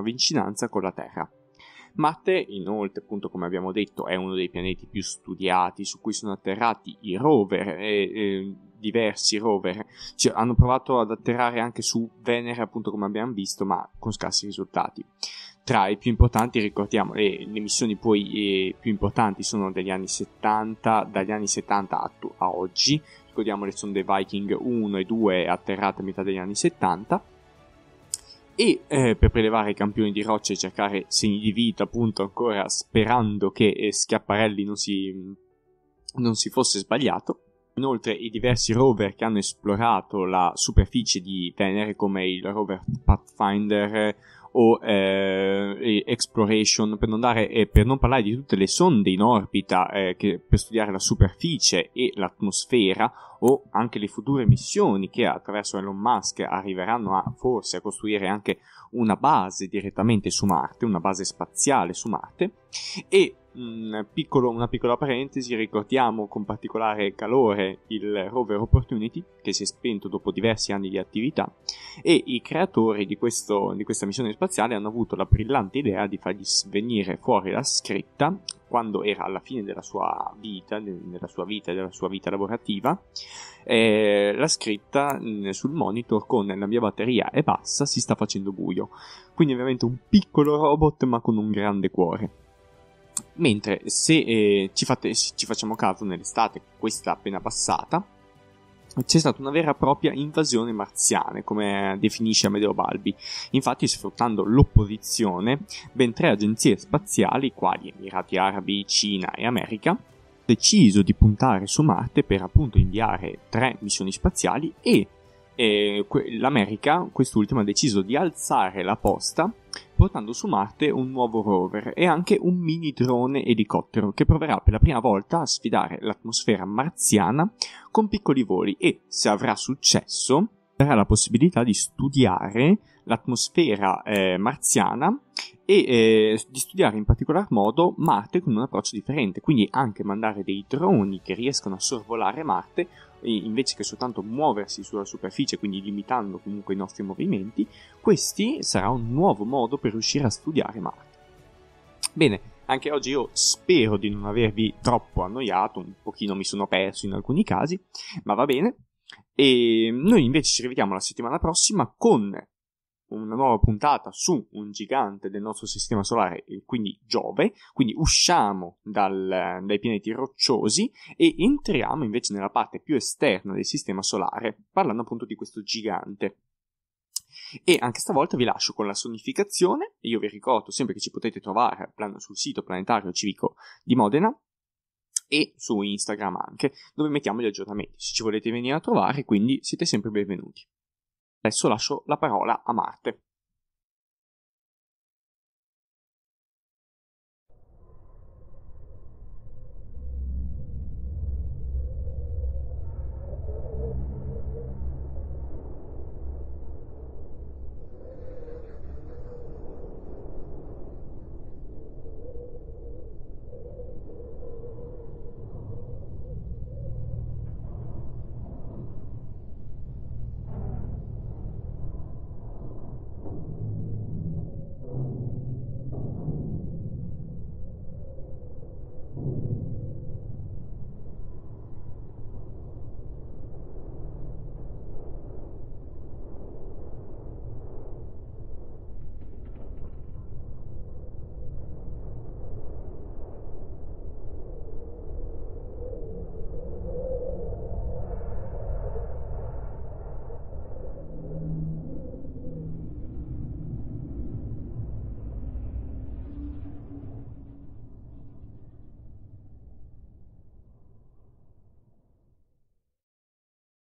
vicinanza con la Terra. Marte, inoltre, appunto, come abbiamo detto, è uno dei pianeti più studiati su cui sono atterrati i rover e, e diversi rover. Cioè, hanno provato ad atterrare anche su Venere, appunto, come abbiamo visto, ma con scarsi risultati. Tra i più importanti, ricordiamo, le, le missioni poi eh, più importanti sono degli anni 70, dagli anni 70 a, a oggi. Ricordiamo le sonde Viking 1 e 2 atterrate a metà degli anni 70 e eh, per prelevare i campioni di roccia e cercare segni di vita, appunto, ancora sperando che eh, Schiaparelli non si, non si fosse sbagliato. Inoltre i diversi rover che hanno esplorato la superficie di Venere come il rover Pathfinder o eh, Exploration, per non, dare, eh, per non, parlare di tutte le sonde in orbita eh, che, per studiare la superficie e l'atmosfera o anche le future missioni che attraverso Elon Musk arriveranno a, forse a costruire anche una base direttamente su Marte, una base spaziale su Marte e mh, mm, piccolo, una piccola parentesi, ricordiamo con particolare calore il rover Opportunity che si è spento dopo diversi anni di attività e i creatori di, questo, di questa missione spaziale hanno avuto la brillante idea di fargli venire fuori la scritta quando era alla fine della sua vita, della sua vita della sua vita lavorativa, eh, la scritta mh, mm, sul monitor con la mia batteria è bassa, si sta facendo buio. Quindi ovviamente un piccolo robot ma con un grande cuore. Mentre se eh, ci, fate, ci facciamo caso nell'estate, questa appena passata, c'è stata una vera e propria invasione marziana, come definisce Amedeo Balbi. Infatti, sfruttando l'opposizione, ben tre agenzie spaziali, quali Emirati Arabi, Cina e America, deciso di puntare su Marte per appunto inviare tre missioni spaziali e eh, l'America, quest'ultima, ha deciso di alzare la posta portando su Marte un nuovo rover e anche un mini drone elicottero che proverà per la prima volta a sfidare l'atmosfera marziana con piccoli voli e, se avrà successo, darà la possibilità di studiare l'atmosfera eh, marziana e eh, di studiare in particolar modo Marte con un approccio differente, quindi anche mandare dei droni che riescono a sorvolare Marte invece che soltanto muoversi sulla superficie, quindi limitando comunque i nostri movimenti, questi sarà un nuovo modo per riuscire a studiare Marte. Bene, anche oggi io spero di non avervi troppo annoiato, un pochino mi sono perso in alcuni casi, ma va bene. E ehm, noi invece ci rivediamo la settimana prossima con una nuova puntata su un gigante del nostro sistema solare, quindi Giove, quindi usciamo dal, dai pianeti rocciosi e entriamo invece nella parte più esterna del sistema solare, parlando appunto di questo gigante. E anche stavolta vi lascio con la sonificazione, io vi ricordo sempre che ci potete trovare sul sito planetario civico di Modena, e su Instagram anche, dove mettiamo gli aggiornamenti. Se ci volete venire a trovare, quindi siete sempre benvenuti. Adesso lascio la parola a Marte.